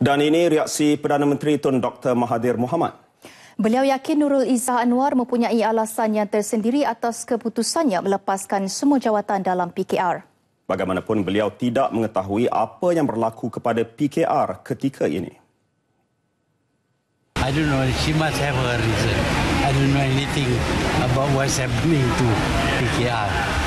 Dan ini reaksi Perdana Menteri Tun Dr. Mahathir Mohamad. Beliau yakin Nurul Izzah Anwar mempunyai alasan yang tersendiri atas keputusannya melepaskan semua jawatan dalam PKR. Bagaimanapun beliau tidak mengetahui apa yang berlaku kepada PKR ketika ini. I don't know, she must have a reason. I don't know anything about what's happening to PKR.